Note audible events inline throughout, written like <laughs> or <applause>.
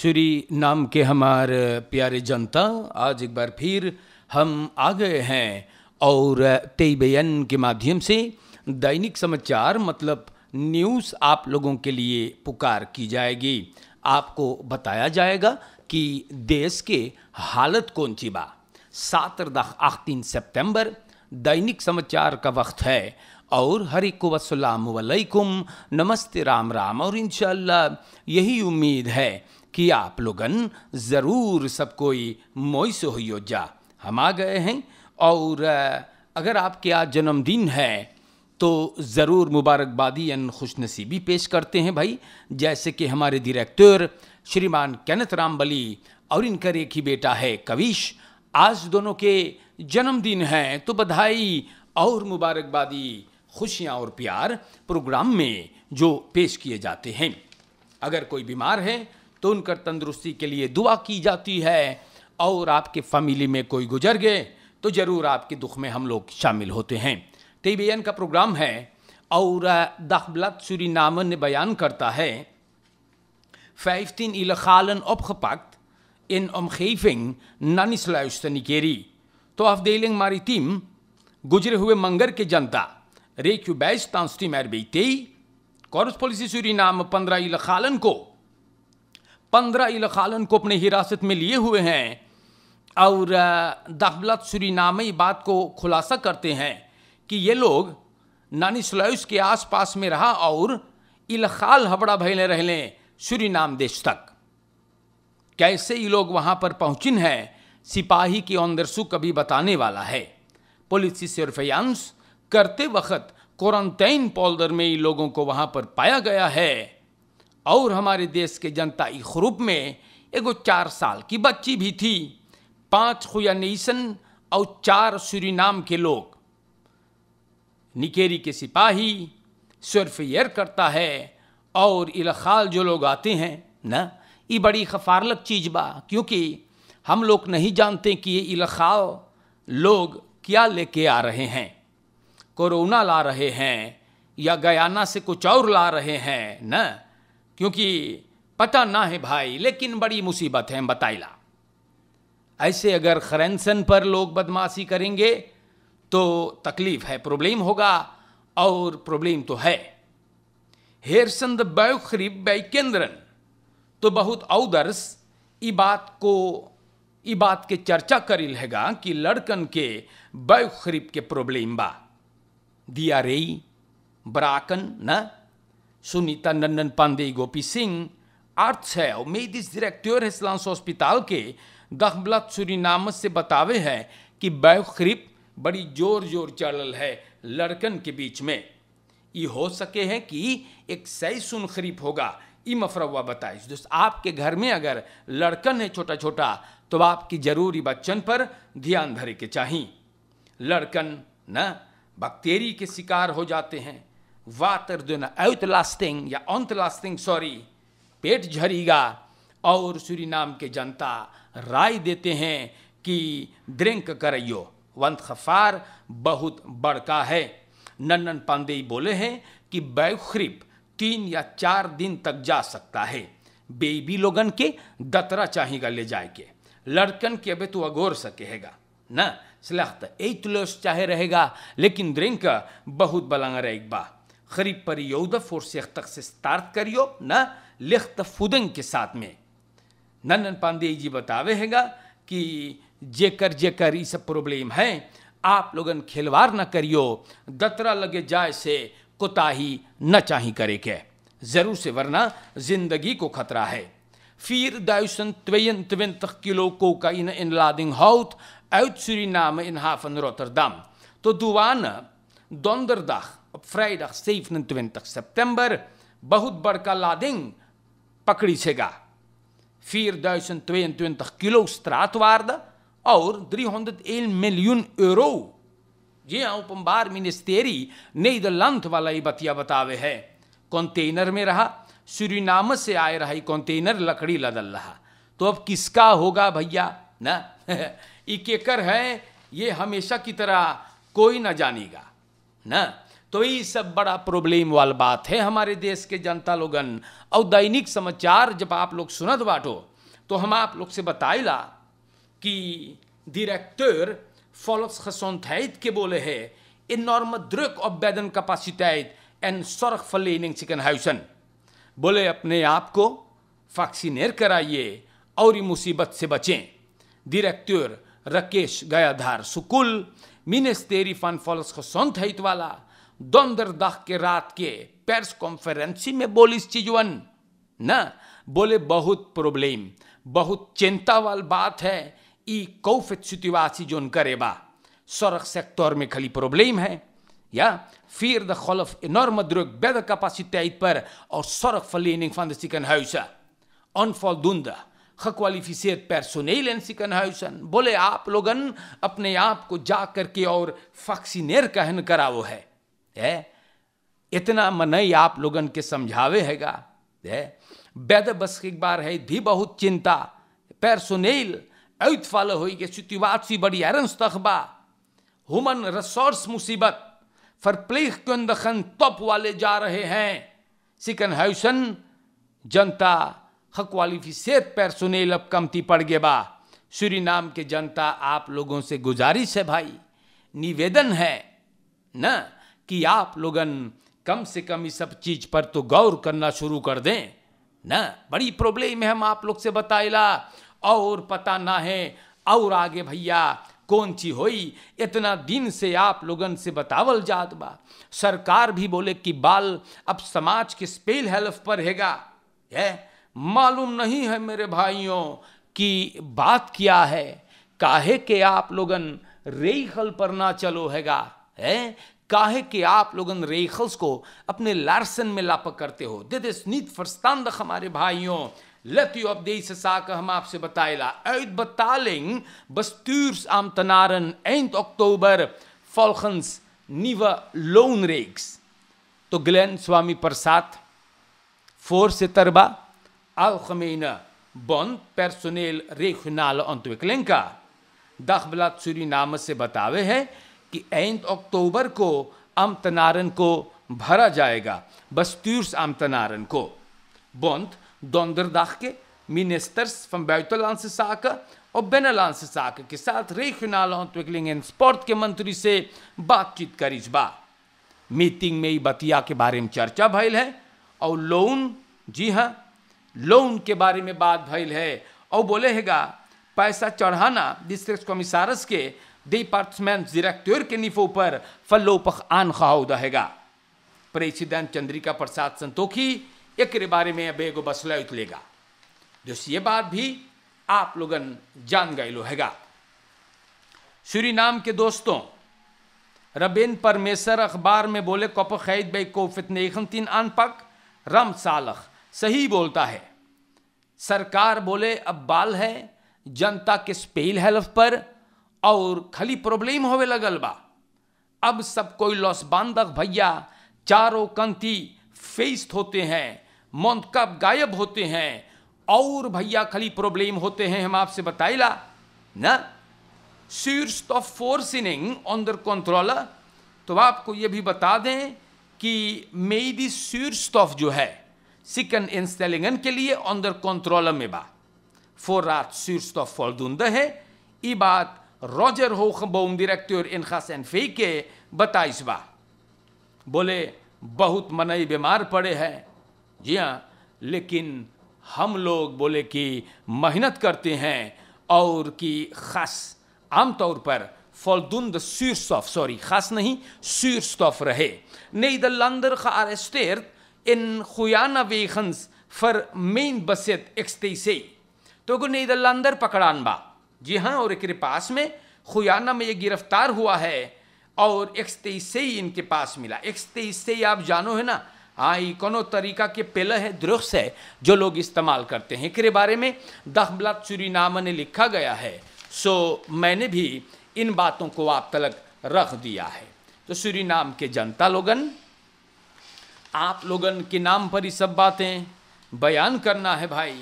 श्री नाम के हमारे प्यारे जनता आज एक बार फिर हम आ गए हैं और तेबयन के माध्यम से दैनिक समाचार मतलब न्यूज़ आप लोगों के लिए पुकार की जाएगी आपको बताया जाएगा कि देश के हालत कौन सी बा सातरदाह आखतीन सितंबर दैनिक समाचार का वक्त है और हर एक वसलाम नमस्ते राम राम और इन यही उम्मीद है कि आप लोगन ज़रूर सब कोई मोई से हो जा हम आ गए हैं और अगर आपके आज जन्मदिन है तो ज़रूर मुबारकबादी एन खुशनसीबी पेश करते हैं भाई जैसे कि हमारे डायरेक्टर श्रीमान कैनत रामबली और इनका एक ही बेटा है कविश आज दोनों के जन्मदिन हैं तो बधाई और मुबारकबादी खुशियाँ और प्यार प्रोग्राम में जो पेश किए जाते हैं अगर कोई बीमार है तो उनकर तंदुरुस्ती के लिए दुआ की जाती है और आपके फैमिली में कोई गुजर गए तो ज़रूर आपके दुख में हम लोग शामिल होते हैं तेबियन का प्रोग्राम है और दखबलत सूरी नामन ने बयान करता है फ़ैफ्तिन इलखालन opgepakt in omgeving nannisluisteni keri. तो मारी टीम गुजरे हुए मंगर के जनता रेक्यू बैज तांस्टी मैरबीते कॉरस पॉलिसी सूरी नाम पंद्रह इलखालन को पंद्रह इलखालन को अपने हिरासत में लिए हुए हैं और दाखिलत सुरीनामी बात को खुलासा करते हैं कि ये लोग नानी सलायस के आसपास में रहा और इलखाल हबड़ा भैले रहले सुरीनाम देश तक कैसे ये लोग वहाँ पर पहुँचिन हैं सिपाही की औंदरसू कभी बताने वाला है पुलिस सरफियांस करते वक्त क्वारंटाइन पॉलदर में ये लोगों को वहाँ पर पाया गया है और हमारे देश के जनता इस रूप में एगो चार साल की बच्ची भी थी पाँच खुयानीसन और चार सूरीनाम के लोग निकेरी के सिपाही यर करता है और इलखाल जो लोग आते हैं ना ये बड़ी खफारलक चीज बा क्योंकि हम लोग नहीं जानते कि ये इलखाल लोग क्या लेके आ रहे हैं कोरोना ला रहे हैं या गयाना से कुछ और ला रहे हैं ना क्योंकि पता ना है भाई लेकिन बड़ी मुसीबत है बताइला ऐसे अगर खरेंसन पर लोग बदमाशी करेंगे तो तकलीफ है प्रॉब्लम होगा और प्रॉब्लम तो है हेरसंद बैखरीब बैकेंद्रन तो बहुत औदर्स बात को ई बात के चर्चा करी लेगा कि लड़कन के बैखरीब के प्रॉब्लम बा दिया रेई बराकन ना Sunita Sunita Nandan Pandey Gopi Singh, Artsev, मेडिस डायरेक्टर हेसलांस हॉस्पिटल के दखबलत सुरीनामस से बतावे हैं कि बायोक्रिप बड़ी जोर जोर चढ़ल है लड़कन के बीच में ये हो सके है कि एक सही सुन खरीप होगा ये मफरवा बताए दोस्त आपके घर में अगर लड़कन है छोटा छोटा तो आपकी जरूरी बच्चन पर ध्यान धरे के चाहिए लड़कन न बैक्टेरी के शिकार हो जाते हैं वातर्दुन औतलास्टिंग या अंतलास्टिंग सॉरी पेट झरेगा और नाम के जनता राय देते हैं कि ड्रिंक करियो वंत खफार बहुत बड़का है नन्नन पांडे बोले हैं कि बैखरीब तीन या चार दिन तक जा सकता है बेबी लोगन के दतरा चाहेगा ले जाए के लड़कन के अबे तो अगोर सकेगा न सलाह तो तुलस चाहे रहेगा लेकिन ड्रिंक बहुत बलंग रहेगा खरीब पर यौदफ और शेख तक से स्टार्ट करियो न लिख्त फुदंग के साथ में नंदन पांडे जी बतावे हैगा कि जेकर जेकर ये सब प्रॉब्लम है आप लोग खिलवार ना करियो दतरा लगे जाए से कोताही न चाह करे के जरूर से वरना जिंदगी को खतरा है फिर दायुसन त्वयन त्वन तक किलो को का इन इन लादिंग हाउत औचुरी नाम इन हाफन रोतरदम तो दुवान दौंदरदाह vrijdag 27 september Bahutbarka lading पकड़ी 4022 किलो straatwaarde और 301 miljoen euro. ये ओपम्बार मिनिस्टेरी नेदरलैंड वाला ये बतिया बतावे है कंटेनर में रहा सूरीनाम से आए रहा कंटेनर लकड़ी लदल रहा तो अब किसका होगा भैया ना इकेकर है ये हमेशा की तरह कोई ना जानेगा ना तो ये सब बड़ा प्रॉब्लम वाला बात है हमारे देश के जनता लोगन और दैनिक समाचार जब आप लोग सुनत बाटो तो हम आप लोग से बताइला कि डिरेक्टर फॉलोस खसोंथैत के बोले है enorme druk एंड beddencapaciteit en चिकन हाउसन बोले अपने आप को फैक्सीनेर कराइए और मुसीबत से बचें डायरेक्टर राकेश गयाधार सुकुल मिनिस्टेरी फन फॉलस खसोंथ वाला दोंदरदाह के रात के पेरिस कॉन्फ्रेंसी में बोली इस चीजवन ना बोले बहुत प्रॉब्लम बहुत चिंता वाल बात है ई कौफित सुतिवासी जोन करेबा सड़क सेक्टर में खाली प्रॉब्लम है या फिर द खोल ऑफ इनॉर्म द्रोक बेद कैपेसिटी पर और सड़क फलिनिंग फंड सिकन हाउस अनफॉल दुंद क्वालिफिसियर पर्सोनेल एंड सिकन हाउस बोले आप लोगन अपने आप को जा करके और फक्सी नेर कहन कराओ है है इतना मन ही आप लोगन के समझावे हैगा है वैद बस एक बार है धी बहुत चिंता पैर सुनेल ऐत फल हो गए सुतिवाद सी बड़ी हरंस तखबा हुमन रिसोर्स मुसीबत फर प्लेख फरप्लेख दखन तप वाले जा रहे हैं सिकन हैसन जनता हक वाली पैर सुनेल अब कमती पड़ गए बा श्री नाम के जनता आप लोगों से गुजारिश है भाई निवेदन है ना कि आप लोगन कम से कम इस सब चीज पर तो गौर करना शुरू कर दें ना बड़ी प्रॉब्लम है हम आप लोग से बताएला और पता ना है और आगे भैया कौन ची होई इतना दिन से आप लोगन से बतावल जात बा सरकार भी बोले कि बाल अब समाज के स्पेल हेल्प पर हैगा है मालूम नहीं है मेरे भाइयों कि बात क्या है काहे के आप लोगन रेई खल पर ना चलो हैगा है काहे कि आप लोग रेखल्स को अपने लार्सन में लापक करते हो दे दीद फरस्तांद हमारे भाइयों लतियो अब दे से साक हम आपसे बतायला ऐत बतालिंग बस्तूर्स आम तनारन एंट अक्टूबर फॉलखंस निव लोन रेग्स तो ग्लैन स्वामी प्रसाद फोर से तरबा अलखमेन बन पर्सोनेल रेखनाल अंतविकलिंग दखबला सूरी नाम से बतावे हैं कि एंड अक्टूबर को आमतनारन को भरा जाएगा बस्तूर्स अमत jaega, bestuursamtenarenko. Want के मिनिस्टर्स फ्रॉम बैतुलान से साक और बेनलान से साक के साथ रेखनाल ट्विकलिंग एंड स्पोर्ट के मंत्री से बातचीत करी बा मीटिंग में ही बतिया के बारे में चर्चा भइल है और लोन जी हाँ लोन के बारे में बात भइल है और बोले हैगा पैसा चढ़ाना डिस्ट्रिक्ट कमिश्नर्स के के निफो पर फलोपख आन aangehouden हैगा प्रेसिडेंट चंद्रिका प्रसाद संतोखी एक बारे में अबे बेगो बसलैत लेगा दोस्त ये बात भी आप लोगन जान गए लो हैगा श्री नाम के दोस्तों रबेन परमेश्वर अखबार में बोले कप खैद बे को फितने तीन पक रम सालख सही बोलता है सरकार बोले अब बाल है जनता के स्पेल हेल्फ पर और खाली प्रॉब्लम होवे लगल बा अब सब कोई लॉस बांधक भैया चारों कंती फेस्त होते हैं मन कब गायब होते हैं और भैया खाली प्रॉब्लम होते हैं हम आपसे बताइला ना शीर्ष तो फोर्सिनिंग ऑन दर कंट्रोल तो आपको ये भी बता दें कि मेरी शीर्ष तोफ जो है सिकन इंस्टेलिंगन के लिए ऑन दर कंट्रोलर में बा फोर रात शीर्ष तोफ फॉल दुंद है ये बात रॉजर होखबोम डायरेक्टर इनखा सेन फे के बताइसबा बोले बहुत मनई बीमार पड़े हैं जी हाँ लेकिन हम लोग बोले कि मेहनत करते हैं और कि खास आमतौर पर फॉलदुंद शीर्ष ऑफ सॉरी खास नहीं शीर्ष रहे नई द लंदर खार स्टेर इन खुयाना वेखंस फॉर मेन बसेत एक्सते से तो नई द लंदर पकड़ान बा जी हाँ और एक पास में खुयाना में ये गिरफ्तार हुआ है और एक तेईस से ही इनके पास मिला एक तेईस से ही आप जानो है ना हाँ ये कोनो तरीका के पेल है दृश्य है जो लोग इस्तेमाल करते हैं के बारे में दखबलात नामा ने लिखा गया है सो मैंने भी इन बातों को आप तलक रख दिया है तो नाम के जनता लोगन आप लोगन के नाम पर ही सब बातें बयान करना है भाई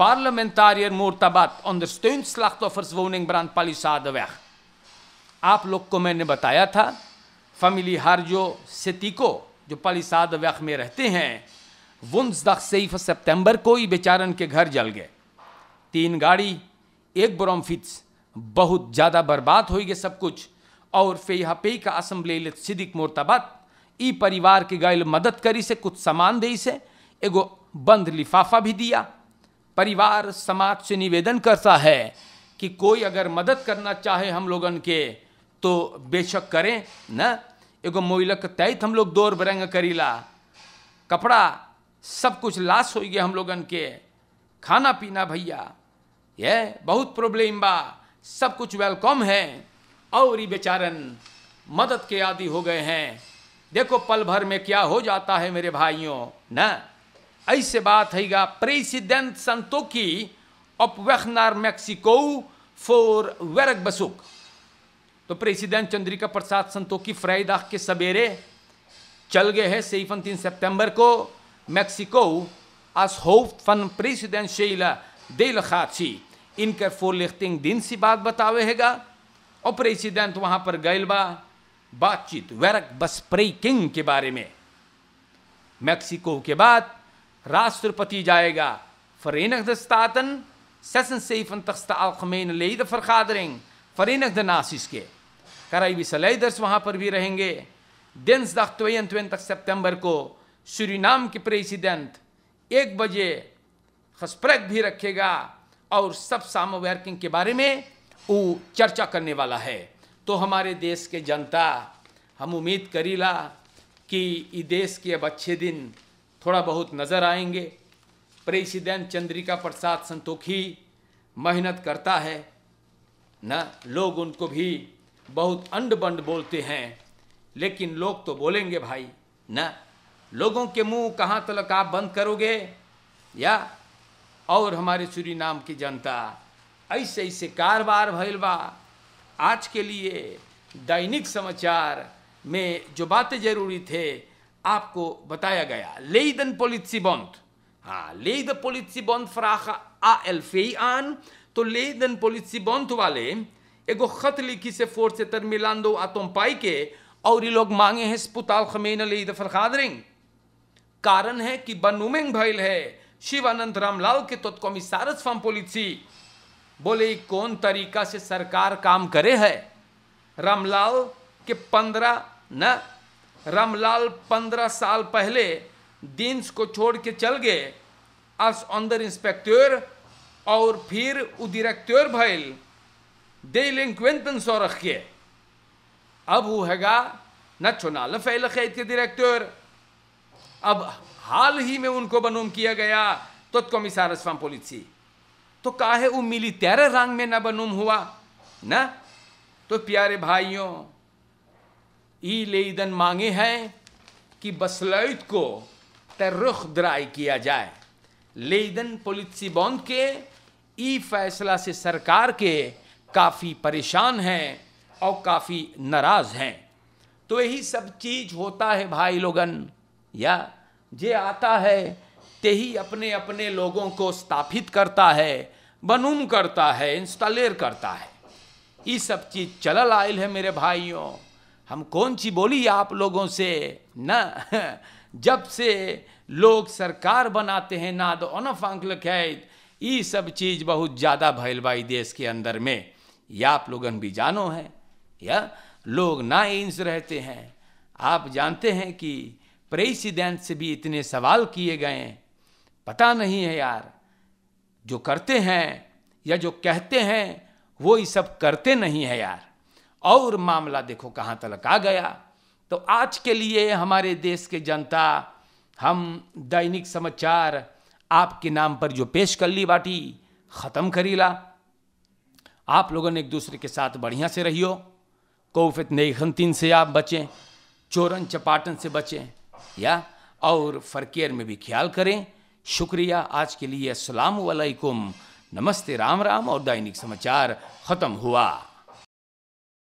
Parlementariër मोरताबाद अंडरस्टैंड स्लाख्तोफर्स वोनिंग ब्रांड पालिसादवैग आप लोग को मैंने बताया था फैमिली हार्जो सेतिको जो पालिसाद वैख में रहते हैं वंसदख सेफ सितंबर को ही बेचारन के घर जल गए तीन गाड़ी एक ब्रोमफिट्स बहुत ज़्यादा बर्बाद हो गए सब कुछ और फे यहाँ पे का असम्बले सिदिक मोरतबाद ई परिवार के गैल मदद करी से कुछ सामान दे से एगो बंद लिफाफा भी दिया परिवार समाज से निवेदन करता है कि कोई अगर मदद करना चाहे हम लोगन के तो बेशक करें न एगो मोइलक तैत हम लोग दौर बरंग करीला कपड़ा सब कुछ लाश हो गया हम लोगन के खाना पीना भैया ये बहुत प्रॉब्लम बा सब कुछ वेलकम है और ही बेचारन मदद के आदि हो गए हैं देखो पल भर में क्या हो जाता है मेरे भाइयों ना ऐसे बात है प्रेसिडेंट संतोकी ऑफ वेखनार मैक्सिको फॉर वेरक बसुक तो प्रेसिडेंट चंद्रिका प्रसाद संतोकी फ्राइडा के सवेरे चल गए हैं सेफन तीन सितंबर को मैक्सिको आस फन प्रेसिडेंट शेला देल presidentiële इनकर फोर फोरलिख्तिंग दिन सी बात बतावे हैगा और प्रेसिडेंट वहाँ पर गए बा बातचीत वैरक बस प्रे किंग के बारे में मैक्सिको के बाद राष्ट्रपति जाएगा raष्ट्रपति jaayega. Verenigde Staten, 76e algemene ledenvergadering, Verenigde के कराई Caribische सलेदर्स वहाँ पर भी रहेंगे दिनसdag 22 सितंबर को सूरीनाम के प्रेसिडेंट एक बजे खस्प्रक भी रखेगा और सब साम वर्किंग के बारे में वो चर्चा करने वाला है तो हमारे देश के जनता हम उम्मीद करीला कि इस देश के अब अच्छे दिन थोड़ा बहुत नज़र आएंगे प्रेसिडेंट चंद्रिका प्रसाद संतोखी मेहनत करता है ना लोग उनको भी बहुत अंड बंड बोलते हैं लेकिन लोग तो बोलेंगे भाई ना लोगों के मुंह कहाँ तक आप बंद करोगे या और हमारे सूरी नाम की जनता ऐसे ऐसे कारोबार भैलवा आज के लिए दैनिक समाचार में जो बातें जरूरी थे आपको बताया गया लेदन दन बॉन्द हाँ लेई द बॉन्द फराख आ एल फे आन तो लेदन दन बॉन्द वाले एगो खत लिखी से फोर से तर मिलान दो आतोम पाई के और ये लोग मांगे हैं स्पुताल खमेन अली दफर खादरिंग कारण है कि बनुमेंग भैल है शिवानंद रामलाल के तत्कोमी सारस फॉर्म पोलिसी बोले कौन तरीका से सरकार काम करे है रामलाल के पंद्रह न रामलाल पंद्रह साल पहले दिन्स को छोड़ के चल गए अस अंदर इंस्पेक्टर और फिर उ डिरेक्टर भैल दे लिंक्वेंटन सौ रख के अब वो हैगा न चुनाल फैल खैद के डिरेक्टर अब हाल ही में उनको बनूम किया गया तो कमिसार अस्वाम पुलिसी तो काहे वो मिली तेरह रंग में न बनूम हुआ न तो प्यारे भाइयों ई लेदन मांगे हैं कि बसलैत को तर्रुख द्राई किया जाए लेदन पोलिसी बॉन्द के ई फैसला से सरकार के काफ़ी परेशान हैं और काफ़ी नाराज़ हैं तो यही सब चीज़ होता है भाई लोगन या जे आता है ते ही अपने अपने लोगों को स्थापित करता है बनूम करता है इंस्टॉलेर करता है ये सब चीज़ चलल आयल है मेरे भाइयों हम कौन सी बोली आप लोगों से न <laughs> जब से लोग सरकार बनाते हैं ना तो अंकल खैद ये सब चीज़ बहुत ज़्यादा भैल भाई देश के अंदर में या आप लोगन भी जानो हैं या लोग ना इंस रहते हैं आप जानते हैं कि प्रेसिडेंट से भी इतने सवाल किए गए हैं पता नहीं है यार जो करते हैं या जो कहते हैं वो ये सब करते नहीं है यार और मामला देखो कहाँ तक आ गया तो आज के लिए हमारे देश के जनता हम दैनिक समाचार आपके नाम पर जो पेश कर ली बाटी ख़त्म करीला आप लोगों ने एक दूसरे के साथ बढ़िया से रहियो कोफित नई से आप बचें चोरन चपाटन से बचें या और फरकेर में भी ख्याल करें शुक्रिया आज के लिए असलकुम नमस्ते राम राम और दैनिक समाचार ख़त्म हुआ